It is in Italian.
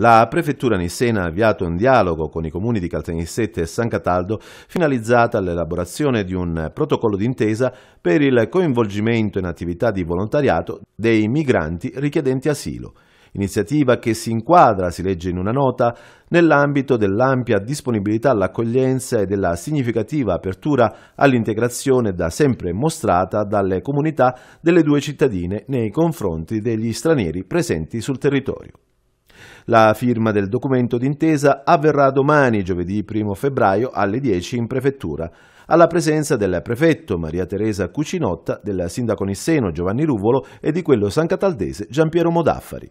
La prefettura nissena ha avviato un dialogo con i comuni di Caltanissette e San Cataldo finalizzata all'elaborazione di un protocollo d'intesa per il coinvolgimento in attività di volontariato dei migranti richiedenti asilo. Iniziativa che si inquadra, si legge in una nota, nell'ambito dell'ampia disponibilità all'accoglienza e della significativa apertura all'integrazione da sempre mostrata dalle comunità delle due cittadine nei confronti degli stranieri presenti sul territorio. La firma del documento d'intesa avverrà domani, giovedì 1 febbraio, alle 10 in prefettura alla presenza del prefetto Maria Teresa Cucinotta, del sindaco Nisseno Giovanni Ruvolo e di quello san cataldese Giampiero Modaffari.